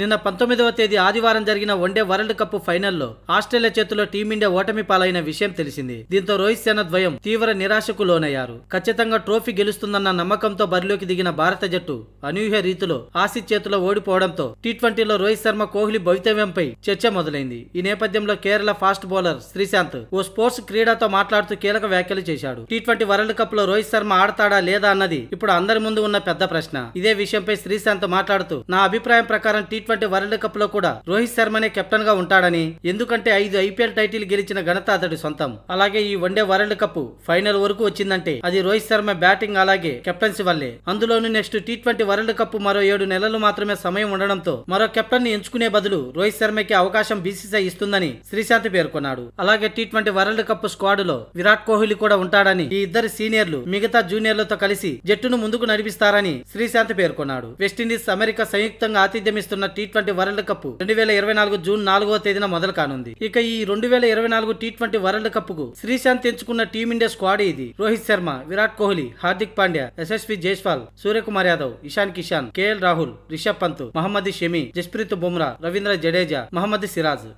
నిన్న పంతొమ్మిదవ తేదీ ఆదివారం జరిగిన వన్డే వరల్డ్ కప్ ఫైనల్లో ఆస్ట్రేలియా చేతిలో టీమిండియా ఓటమి పాలైన విషయం తెలిసింది దీంతో రోహిత్ సేన ద్వయం తీవ్ర నిరాశకు లోనయ్యారు ఖచ్చితంగా ట్రోఫీ గెలుస్తుందన్న నమ్మకంతో బరిలోకి దిగిన భారత జట్టు అనూహ్య రీతిలో ఆసిస్ చేతిలో ఓడిపోవడంతో టీ ట్వంటీలో రోహిత్ శర్మ కోహ్లీ భవితవ్యంపై చర్చ మొదలైంది ఈ నేపథ్యంలో కేరళ ఫాస్ట్ బౌలర్ శ్రీశాంత్ ఓ స్పోర్ట్స్ క్రీడతో మాట్లాడుతూ కీలక వ్యాఖ్యలు చేశాడు టీ ట్వంటీ వరల్డ్ కప్ లో రోహిత్ శర్మ ఆడతాడా లేదా అన్నది ఇప్పుడు అందరి ముందు ఉన్న పెద్ద ప్రశ్న ఇదే విషయంపై శ్రీశాంత్ మాట్లాడుతూ నా అభిప్రాయం ప్రకారం టీ టీ వరల్డ్ కప్ లో కూడా రోహిత్ శర్మనే కెప్టెన్ గా ఉంటాడని ఎందుకంటే ఐదు ఐపీఎల్ టైటిల్ గెలిచిన ఘనత అతడి సొంతం అలాగే ఈ వన్డే వరల్డ్ కప్ ఫైనల్ వరకు వచ్చిందంటే అది రోహిత్ శర్మ బ్యాటింగ్ అలాగే కెప్టెన్సీ వల్లే అందులోనూ next T twenty world cup మరో ఏడు నెలలు మాత్రమే సమయం ఉండడంతో మరో కెప్టెన్ ఎంచుకునే బదులు రోహిత్ శర్మకి అవకాశం బీసీసీఐ ఇస్తుందని శ్రీశాంత్ పేర్కొన్నాడు అలాగే T twenty world cup squad లో విరాట్ కోహ్లీ కూడా ఉంటాడని ఈ ఇద్దరు సీనియర్లు మిగతా జూనియర్లతో కలిసి జట్టును ముందుకు నడిపిస్తారని శ్రీశాంత్ పేర్కొన్నాడు వెస్టిండీస్ అమెరికా సంయుక్తంగా ఆతిథ్యమిస్తున్న టీ ట్వంటీ వరల్డ్ కప్ రెండు వేల ఇరవై నాలుగు జూన్ నాలుగవ తేదీన మొదలు కానుంది ఇక ఈ రెండు వేల ఇరవై నాలుగు టీ ట్వంటీ వరల్డ్ కప్ కు శ్రీశాంత్ ఎంచుకున్న టీమిండియా స్క్వాడ్ ఇది రోహిత్ శర్మ విరాట్ కోహ్లీ హార్దిక్ పాండ్యా యశస్వి జైస్వాల్ సూర్యకుమార్ యాదవ్ ఇషాన్ కిషాన్ కేఎల్ రాహుల్ రిషబ్ పంత్ మహమ్మద్ షమి జస్ప్రీత్ బుమ్రా రవీంద్ర జడేజా మహమ్మద్ సిరాజ్